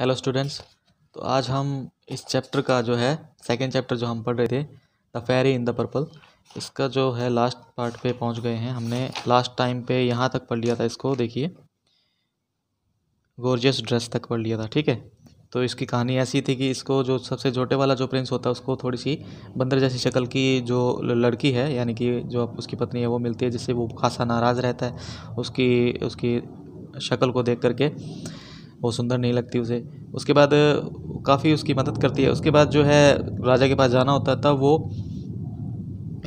Hello students तो आज हम इस चैप्टर का जो है सेकेंड चैप्टर जो हम पढ़ रहे थे the fairy in the purple इसका जो है लास्ट पार्ट पे पहुंच गए हैं हमने लास्ट टाइम पे यहाँ तक पढ़ लिया था इसको देखिए गोर्जियस ड्रेस तक पढ़ लिया था ठीक है तो इसकी कहानी ऐसी थी कि इसको जो सबसे छोटे वाला जो प्रिंस होता है उसको थोड़ी सी बंदर जैसी शक्ल की जो लड़की है यानी कि जो उसकी पत्नी है वो मिलती है जिससे वो खासा नाराज़ रहता है उसकी उसकी शक्ल को देख करके वो सुंदर नहीं लगती उसे उसके बाद काफ़ी उसकी मदद करती है उसके बाद जो है राजा के पास जाना होता है तब वो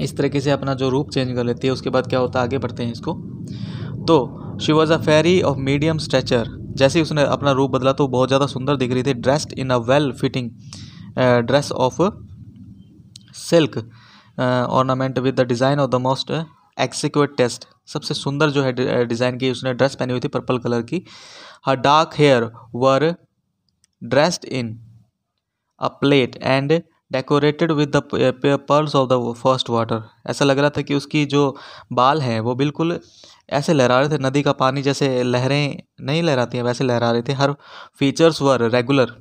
इस तरीके से अपना जो रूप चेंज कर लेती है उसके बाद क्या होता है आगे बढ़ते हैं इसको तो she was a fairy of medium stature जैसे ही उसने अपना रूप बदला तो बहुत ज़्यादा सुंदर दिख रही थी dressed in a well fitting dress of silk ornament with the design of the most exquisite taste सबसे सुंदर जो है डिज़ाइन की उसने ड्रेस पहनी हुई थी पर्पल कलर की her dark hair were dressed in a plait and decorated with the pearls of the first water ऐसा लग रहा था कि उसकी जो बाल हैं वो बिल्कुल ऐसे लहरा रहे थे नदी का पानी जैसे लहरें नहीं लहराती हैं वैसे लहरा रहे थे her features were regular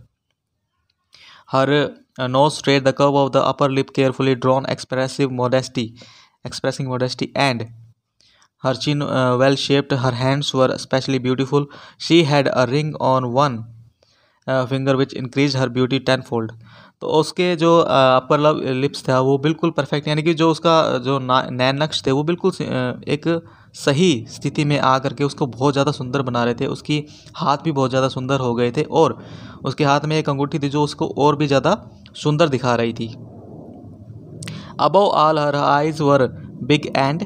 her nose straight the curve of the upper lip carefully drawn expressive modesty expressing modesty and her chin well shaped her hands were specially beautiful she had a ring on one finger which increase her beauty tenfold तो उसके जो अपर love lips था वो बिल्कुल perfect यानी कि जो उसका uh, जो नैन नक्श थे वो बिल्कुल uh, एक सही स्थिति में आ करके उसको बहुत ज़्यादा सुंदर बना रहे थे उसकी हाथ भी बहुत ज़्यादा सुंदर हो गए थे और उसके हाथ में एक अंगूठी थी जो उसको और भी ज़्यादा सुंदर दिखा रही थी Above all, her eyes were big and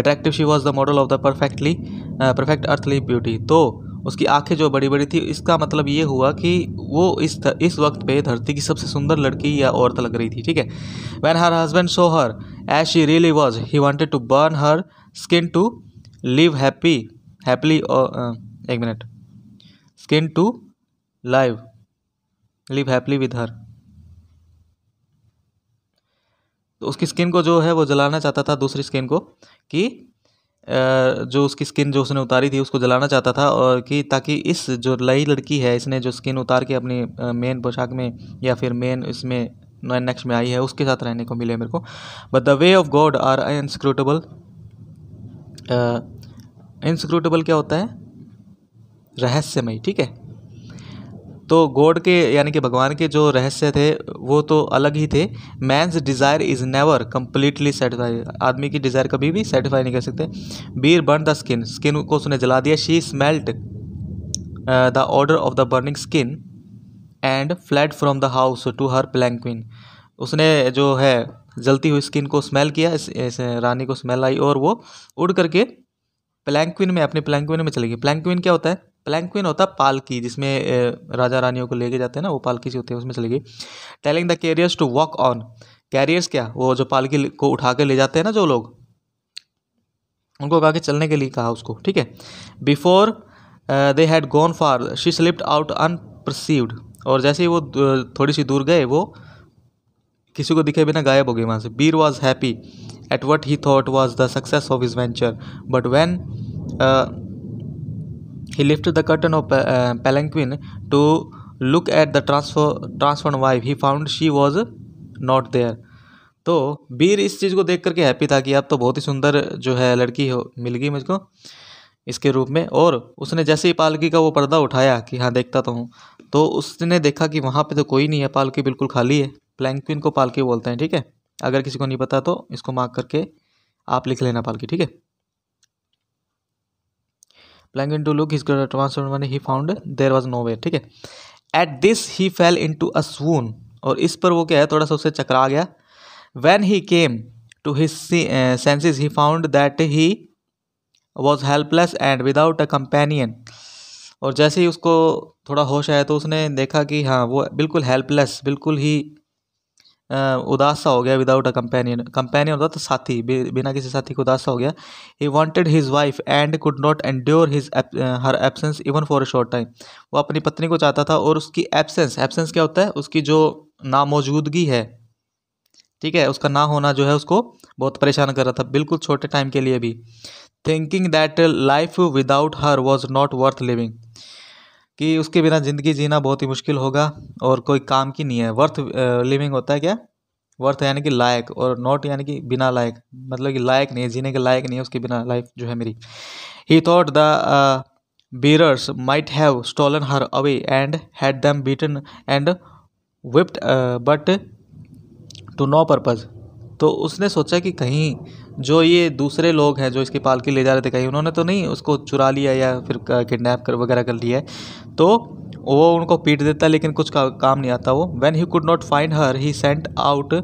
attractive. She was the model of the perfectly perfect uh, perfect earthly beauty. तो उसकी आंखें जो बड़ी बड़ी थी इसका मतलब ये हुआ कि वो इस इस वक्त पे धरती की सबसे सुंदर लड़की या औरत लग रही थी ठीक है when her husband saw her as she really was he wanted to burn her skin to live happy happily एक मिनट skin to live live happily with her तो उसकी स्किन को जो है वो जलाना चाहता था दूसरी स्किन को कि जो उसकी स्किन जो उसने उतारी थी उसको जलाना चाहता था और कि ताकि इस जो लई लड़की है इसने जो स्किन उतार के अपनी मेन पोशाक में या फिर मेन इसमें नेक्स्ट में आई है उसके साथ रहने को मिले मेरे को but the way of God are unscrutable inscrutable क्या होता है रहस्यमय ठीक है तो गॉड के यानी कि भगवान के जो रहस्य थे वो तो अलग ही थे man's desire is never completely satisfy आदमी की डिज़ायर कभी भी सेटिस्फाई नहीं कर सकते Bir burn the skin skin को उसने जला दिया she smelt the odour of the burning skin and fled from the house to her palanquin उसने जो है जलती हुई स्किन को स्मेल किया इस, इस रानी को स्मेल आई और वो उड़ करके प्लैंक्विन में अपने प्लैंक्विन में चली गई प्लैंक्विन क्या होता है प्लैंक्विन होता है पालकी जिसमें राजा रानियों को लेके जाते हैं ना वो पालकी से होती है उसमें चली गई telling the carriers to walk on carriers क्या वो जो पालकी को उठा के ले जाते हैं ना जो लोग उनको कहा कि चलने के लिए कहा उसको ठीक है before they had gone far she slipped out unperceived और जैसे ही वो थोड़ी सी दूर गए वो किसी को दिखे बिना गायब हो गए वहाँ से Bir was happy at what he thought was the success of his venture but when He lifted the curtain of uh, palanquin to look at the transfer transformed wife. He found she was not there. तो बीर इस चीज़ को देख करके happy था कि अब तो बहुत ही सुंदर जो है लड़की हो मिल गई मुझको इसके रूप में और उसने जैसे ही पालकी का वो पर्दा उठाया कि हाँ देखता तो हूँ तो उसने देखा कि वहाँ पे तो कोई नहीं है पालकी बिल्कुल खाली है प्लैंक्विन को पालकी बोलते हैं ठीक है अगर किसी को नहीं पता तो इसको मार्क करके आप लिख लेना पालकी ठीक है in to look his transform मैंने he found there was no way ठीक है at this he fell into a swoon और इस पर वो क्या है थोड़ा सा उससे चकरा गया when he came to his senses he found that he was helpless and without a companion और जैसे ही उसको थोड़ा होश आया तो उसने देखा कि हाँ वो बिल्कुल हेल्पलेस बिल्कुल ही उदास हो गया विदाउट अ कंपेनियन कंपेनियन होता तो साथी बिना किसी साथी के उदास हो गया he wanted his wife and could not endure his her absence even for a short time वो अपनी पत्नी को चाहता था और उसकी एबसेंस एबसेंस क्या होता है उसकी जो नामौजूदगी है ठीक है उसका ना होना जो है उसको बहुत परेशान कर रहा था बिल्कुल छोटे टाइम के लिए भी thinking that life without her was not worth living कि उसके बिना ज़िंदगी जीना बहुत ही मुश्किल होगा और कोई काम की नहीं है वर्थ लिविंग uh, होता है क्या वर्थ यानी कि लायक और नॉट यानी कि बिना लायक मतलब कि लायक नहीं है जीने के लायक नहीं है उसके बिना लाइफ जो है मेरी he thought the bearers might have stolen her away and had them beaten and whipped but to no purpose तो उसने सोचा कि कहीं जो ये दूसरे लोग हैं जो इसकी पालकी ले जा रहे थे कहीं उन्होंने तो नहीं उसको चुरा लिया या फिर किडनैप uh, कर वगैरह कर लिया है तो वो उनको पीट देता है लेकिन कुछ का, काम नहीं आता वो when he could not find her he sent out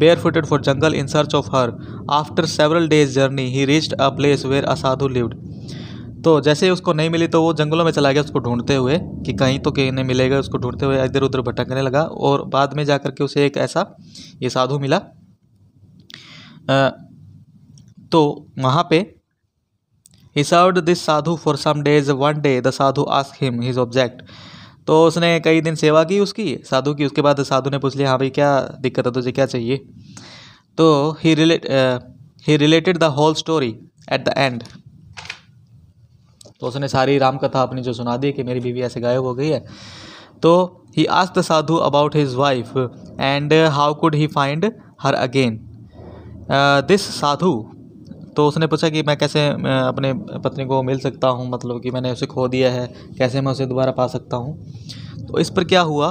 bear footed for jungle in search of her after several days journey he reached a place where असाधु लिव्ड तो जैसे ही उसको नहीं मिली तो वो जंगलों में चला गया उसको ढूंढते हुए कि कहीं तो कहीं नहीं मिलेगा उसको ढूंढते हुए इधर उधर भटकने लगा और बाद में जा के उसे एक ऐसा ये साधु मिला आ, तो वहाँ पे he served this sadhu for some days one day the sadhu ask him his object तो उसने कई दिन सेवा की उसकी साधु की उसके बाद साधु ने पूछ लिया हाँ भाई क्या दिक्कत है तुझे क्या चाहिए तो he relate he related the whole story at the end तो उसने सारी राम कथा अपनी जो सुना दी कि मेरी बीवी ऐसे गायब हो गई है तो he ask the sadhu about his wife and how could he find her again this sadhu तो उसने पूछा कि मैं कैसे अपने पत्नी को मिल सकता हूँ मतलब कि मैंने उसे खो दिया है कैसे मैं उसे दोबारा पा सकता हूँ तो इस पर क्या हुआ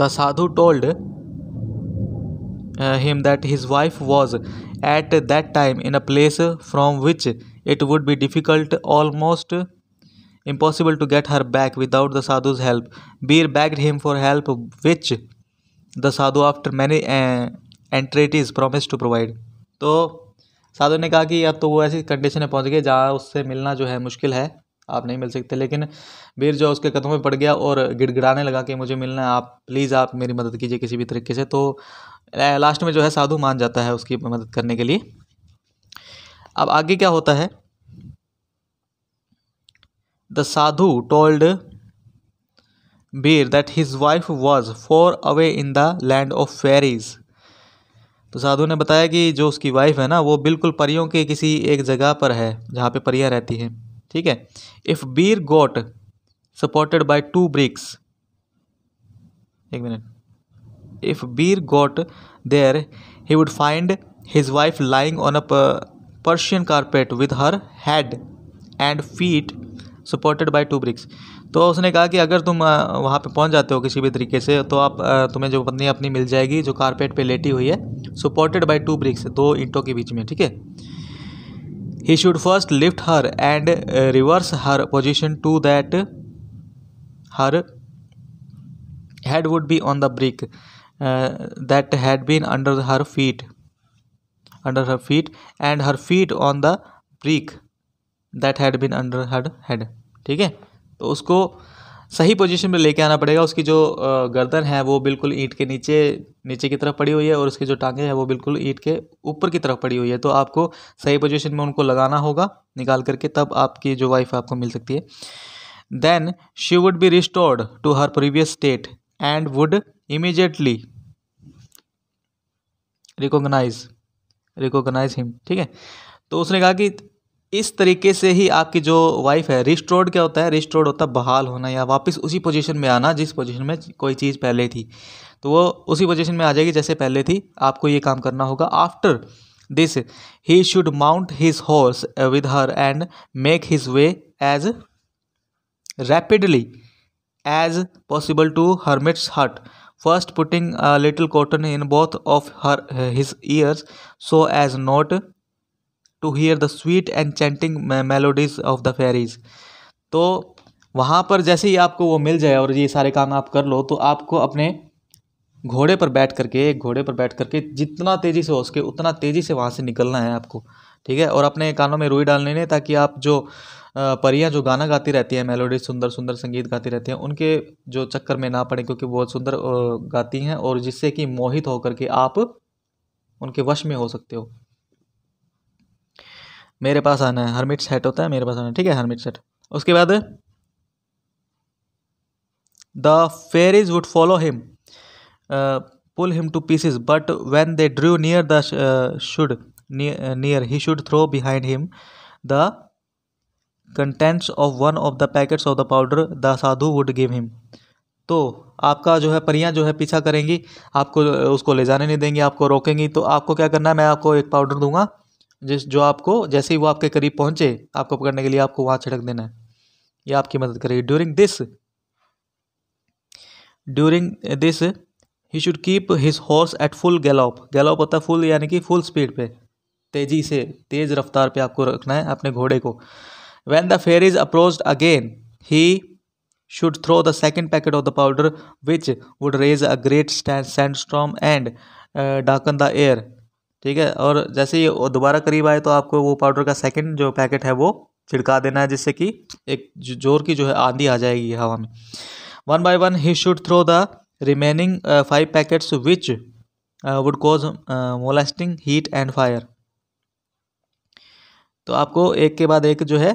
the sadhu told him that his wife was at that time in a place from which it would be difficult almost impossible to get her back without the sadhu's help Bir begged him for help which the sadhu after many entreaties promise to provide तो साधु ने कहा कि अब तो वो ऐसी condition में पहुंच गए जहाँ उससे मिलना जो है मुश्किल है आप नहीं मिल सकते लेकिन वीर जो उसके कदमों में पड़ गया और गिड़गिड़ाने लगा कि मुझे मिलना है आप प्लीज़ आप मेरी मदद कीजिए किसी भी तरीके से तो लास्ट में जो है साधु मान जाता है उसकी मदद करने के लिए अब आगे क्या होता है the sadhu told Bir that his wife was far away in the land of fairies तो साधु ने बताया कि जो उसकी वाइफ है ना वो बिल्कुल परियों के किसी एक जगह पर है जहाँ पे परियाँ रहती हैं ठीक है if Bir got supported by two bricks एक मिनट if Bir got there he would find his wife lying on a Persian carpet with her head and feet supported by two bricks तो उसने कहा कि अगर तुम वहाँ पे पहुँच जाते हो किसी भी तरीके से तो आप तुम्हें जो पत्नी अपनी मिल जाएगी जो कारपेट पे लेटी हुई है सपोर्टेड बाई टू ब्रिक्स दो ईंटों के बीच में ठीक है he should first lift her and reverse her position to that her head would be on the brick that had been under her feet under her feet and her feet on the brick that had been under her head ठीक है तो उसको सही position पर लेके आना पड़ेगा उसकी जो गर्दन है वो बिल्कुल ईंट के नीचे नीचे की तरफ पड़ी हुई है और उसकी जो टांगे हैं वो बिल्कुल ईंट के ऊपर की तरफ पड़ी हुई है तो आपको सही पोजीशन में उनको लगाना होगा निकाल करके तब आपकी जो वाइफ आपको मिल सकती है then she would be restored to her previous state and would immediately recognise recognise him ठीक है तो उसने कहा कि इस तरीके से ही आपकी जो वाइफ है रिस्टोर्ड क्या होता है रिस्टोर्ड होता है बहाल होना या वापस उसी पोजीशन में आना जिस पोजीशन में कोई चीज़ पहले थी तो वो उसी पोजीशन में आ जाएगी जैसे पहले थी आपको ये काम करना होगा after this he should mount his horse with her and make his way as rapidly as possible to hermit's hut first putting little cotton in both of her his ears so as not to hear the sweet and chanting melodies of the fairies तो वहाँ पर जैसे ही आपको वो मिल जाए और ये सारे काम आप कर लो तो आपको अपने घोड़े पर बैठ करके एक घोड़े पर बैठ करके जितना तेज़ी से हो सके उतना तेज़ी से वहाँ से निकलना है आपको ठीक है और अपने कानों में रुई डालने ने ताकि आप जो परियाँ जो गाना गाती रहती हैं मेलोडी सुंदर सुंदर संगीत गाती रहती हैं उनके जो चक्कर में ना पड़े क्योंकि बहुत सुंदर गाती हैं और जिससे कि मोहित होकर के आप उनके वश में हो सकते हो मेरे पास आना है हरमिट सेट होता है मेरे पास आना है ठीक है हरमिट सेट उसके बाद the fairies would follow him pull him to pieces but when they drew near the should near he should throw behind him the contents of one of the packets of the powder the sadhu would give him तो आपका जो है परियां जो है पीछा करेंगी आपको उसको ले जाने नहीं देंगी आपको रोकेंगी तो आपको क्या करना है मैं आपको एक पाउडर दूंगा जिस जो आपको जैसे ही वो आपके करीब पहुंचे आपको पकड़ने के लिए आपको वहाँ छिड़क देना है ये आपकी मदद करेगी during this during this he should keep his horse at full gallop gallop होता है फुल यानी कि फुल स्पीड पे तेज़ी से तेज़ रफ्तार पे आपको रखना है अपने घोड़े को when the fairies approach again he should throw the second packet of the powder which would raise a great sand storm and darken the air ठीक है और जैसे ही दोबारा करीब आए तो आपको वो पाउडर का सेकेंड जो पैकेट है वो छिड़का देना है जिससे कि एक जोर की जो है आंधी आ जाएगी हवा में one by one he should throw the remaining five packets which would cause मोलास्टिंग हीट एंड फायर तो आपको एक के बाद एक जो है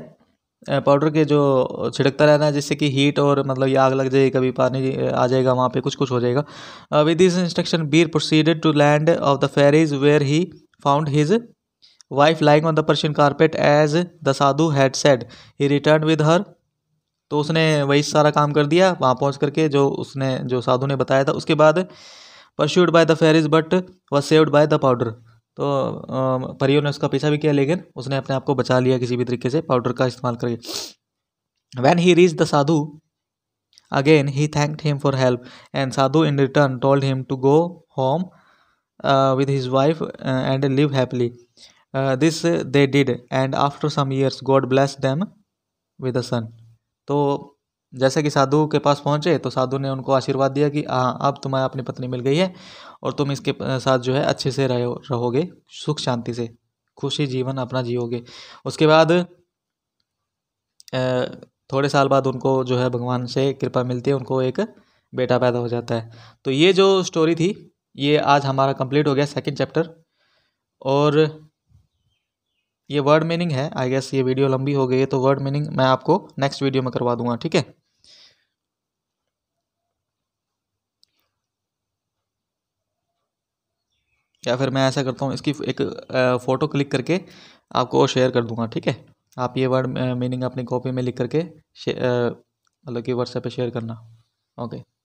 पाउडर के जो छिड़कता रहना है जिससे कि हीट और मतलब ये आग लग जाएगी कभी पानी आ जाएगा वहाँ पे कुछ कुछ हो जाएगा with this instruction Bir proceeded to land of the fairies where he found his wife lying on the Persian carpet as the sadhu had said he return with her तो उसने वही सारा काम कर दिया वहाँ पहुँच करके जो उसने जो साधु ने बताया था उसके बाद pursued by the fairies but was saved by the powder तो परियों ने उसका पीछा भी किया लेकिन उसने अपने आप को बचा लिया किसी भी तरीके से पाउडर का इस्तेमाल करके when he reach the sadhu again he thanked him for help and sadhu in return told him to go home with his wife and live happily this they did and after some years God bless them with a son तो जैसे कि साधु के पास पहुँचे तो साधु ने उनको आशीर्वाद दिया कि हाँ अब तुम्हें अपनी पत्नी मिल गई है और तुम इसके साथ जो है अच्छे से रहो रहोगे सुख शांति से खुशी जीवन अपना जियोगे उसके बाद थोड़े साल बाद उनको जो है भगवान से कृपा मिलती है उनको एक बेटा पैदा हो जाता है तो ये जो स्टोरी थी ये आज हमारा कंप्लीट हो गया सेकंड चैप्टर और ये वर्ड मीनिंग है आई गेस ये वीडियो लंबी हो गई है तो वर्ड मीनिंग मैं आपको नेक्स्ट वीडियो में करवा दूंगा ठीक है या फिर मैं ऐसा करता हूँ इसकी एक फ़ोटो क्लिक करके आपको शेयर कर दूंगा ठीक है आप ये वर्ड मीनिंग अपनी कॉपी में लिख करके मतलब कि व्हाट्सएप पे शेयर करना ओके